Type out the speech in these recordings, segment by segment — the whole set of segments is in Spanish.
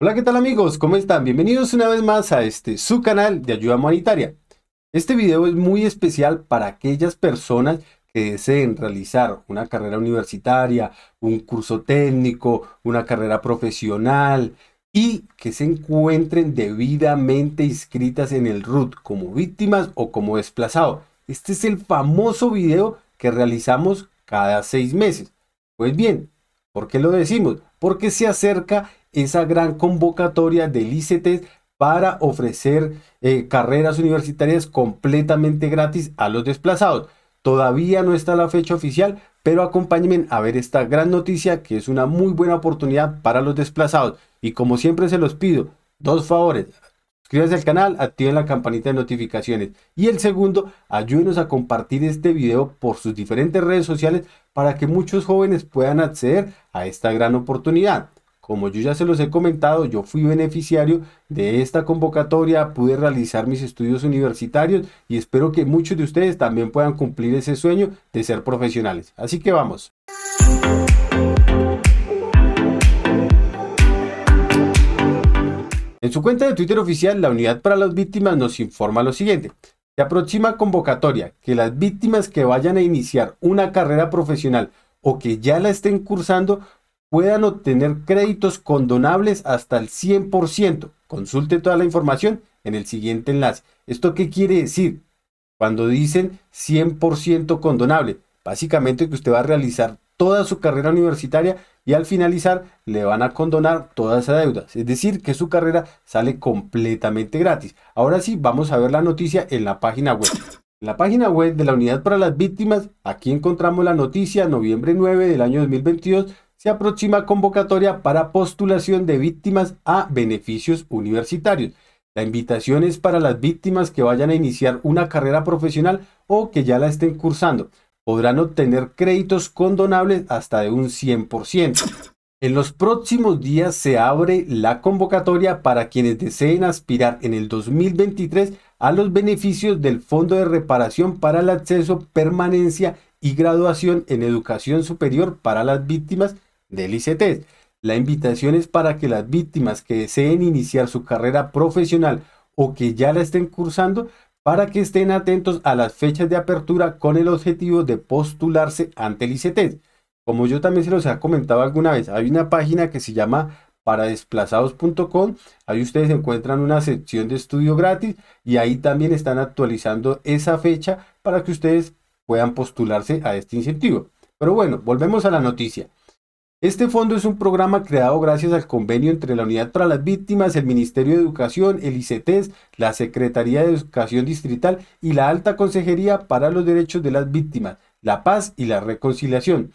Hola, ¿qué tal amigos? ¿Cómo están? Bienvenidos una vez más a este, su canal de ayuda humanitaria. Este video es muy especial para aquellas personas que deseen realizar una carrera universitaria, un curso técnico, una carrera profesional y que se encuentren debidamente inscritas en el RUT como víctimas o como desplazado. Este es el famoso video que realizamos cada seis meses. Pues bien, ¿por qué lo decimos? Porque se acerca esa gran convocatoria del ICT para ofrecer eh, carreras universitarias completamente gratis a los desplazados. Todavía no está la fecha oficial, pero acompáñenme a ver esta gran noticia que es una muy buena oportunidad para los desplazados. Y como siempre se los pido, dos favores. Suscríbanse al canal, activen la campanita de notificaciones. Y el segundo, ayúdenos a compartir este video por sus diferentes redes sociales para que muchos jóvenes puedan acceder a esta gran oportunidad. Como yo ya se los he comentado, yo fui beneficiario de esta convocatoria, pude realizar mis estudios universitarios y espero que muchos de ustedes también puedan cumplir ese sueño de ser profesionales. Así que vamos. En su cuenta de Twitter oficial, la Unidad para las Víctimas nos informa lo siguiente. Se aproxima convocatoria que las víctimas que vayan a iniciar una carrera profesional o que ya la estén cursando puedan obtener créditos condonables hasta el 100%. Consulte toda la información en el siguiente enlace. ¿Esto qué quiere decir? Cuando dicen 100% condonable, básicamente que usted va a realizar toda su carrera universitaria y al finalizar le van a condonar toda esa deuda. Es decir, que su carrera sale completamente gratis. Ahora sí, vamos a ver la noticia en la página web. En la página web de la Unidad para las Víctimas, aquí encontramos la noticia, noviembre 9 del año 2022, se aproxima convocatoria para postulación de víctimas a beneficios universitarios. La invitación es para las víctimas que vayan a iniciar una carrera profesional o que ya la estén cursando. Podrán obtener créditos condonables hasta de un 100%. En los próximos días se abre la convocatoria para quienes deseen aspirar en el 2023 a los beneficios del Fondo de Reparación para el Acceso, Permanencia y Graduación en Educación Superior para las Víctimas del ICT. La invitación es para que las víctimas que deseen iniciar su carrera profesional o que ya la estén cursando, para que estén atentos a las fechas de apertura con el objetivo de postularse ante el ICT. Como yo también se los he comentado alguna vez, hay una página que se llama paradesplazados.com. Ahí ustedes encuentran una sección de estudio gratis y ahí también están actualizando esa fecha para que ustedes puedan postularse a este incentivo. Pero bueno, volvemos a la noticia. Este fondo es un programa creado gracias al convenio entre la Unidad para las Víctimas, el Ministerio de Educación, el ICTES, la Secretaría de Educación Distrital y la Alta Consejería para los Derechos de las Víctimas, la Paz y la Reconciliación.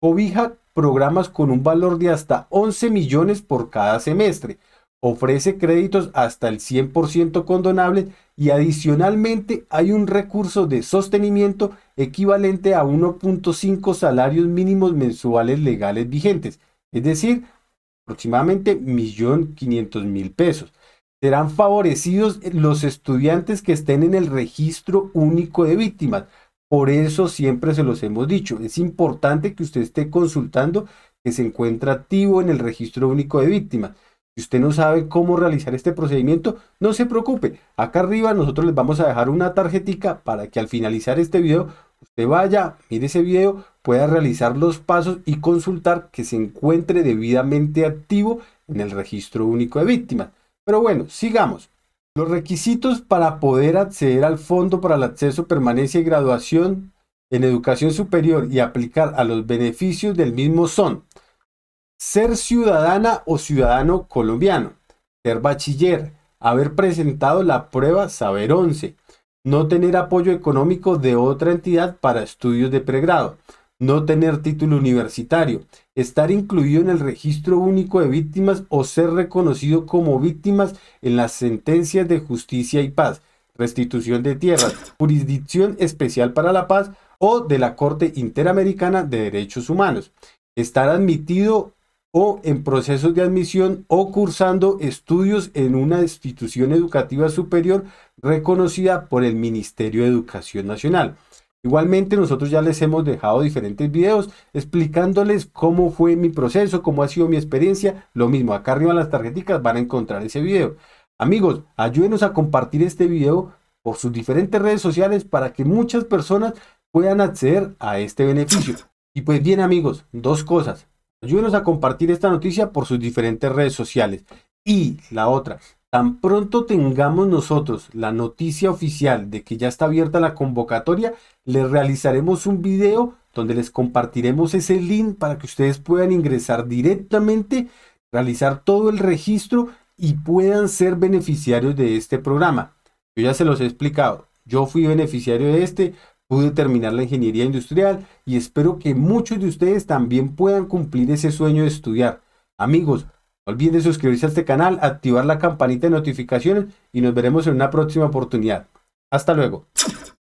Cobija programas con un valor de hasta 11 millones por cada semestre ofrece créditos hasta el 100% condonables y adicionalmente hay un recurso de sostenimiento equivalente a 1.5 salarios mínimos mensuales legales vigentes, es decir, aproximadamente 1.500.000 pesos. Serán favorecidos los estudiantes que estén en el registro único de víctimas. Por eso siempre se los hemos dicho, es importante que usted esté consultando que se encuentra activo en el registro único de víctimas. Si usted no sabe cómo realizar este procedimiento, no se preocupe. Acá arriba nosotros les vamos a dejar una tarjetita para que al finalizar este video, usted vaya, mire ese video, pueda realizar los pasos y consultar que se encuentre debidamente activo en el registro único de víctimas. Pero bueno, sigamos. Los requisitos para poder acceder al Fondo para el Acceso, Permanencia y Graduación en Educación Superior y aplicar a los beneficios del mismo son ser ciudadana o ciudadano colombiano, ser bachiller, haber presentado la prueba Saber 11, no tener apoyo económico de otra entidad para estudios de pregrado, no tener título universitario, estar incluido en el registro único de víctimas o ser reconocido como víctimas en las sentencias de justicia y paz, restitución de tierras, jurisdicción especial para la paz o de la Corte Interamericana de Derechos Humanos, estar admitido o en procesos de admisión o cursando estudios en una institución educativa superior reconocida por el Ministerio de Educación Nacional. Igualmente nosotros ya les hemos dejado diferentes videos explicándoles cómo fue mi proceso, cómo ha sido mi experiencia. Lo mismo, acá arriba en las tarjeticas van a encontrar ese video. Amigos, ayúdenos a compartir este video por sus diferentes redes sociales para que muchas personas puedan acceder a este beneficio. Y pues bien amigos, dos cosas. Ayúdenos a compartir esta noticia por sus diferentes redes sociales. Y la otra, tan pronto tengamos nosotros la noticia oficial de que ya está abierta la convocatoria, les realizaremos un video donde les compartiremos ese link para que ustedes puedan ingresar directamente, realizar todo el registro y puedan ser beneficiarios de este programa. Yo ya se los he explicado. Yo fui beneficiario de este, Pude terminar la ingeniería industrial y espero que muchos de ustedes también puedan cumplir ese sueño de estudiar. Amigos, no olviden suscribirse a este canal, activar la campanita de notificaciones y nos veremos en una próxima oportunidad. Hasta luego.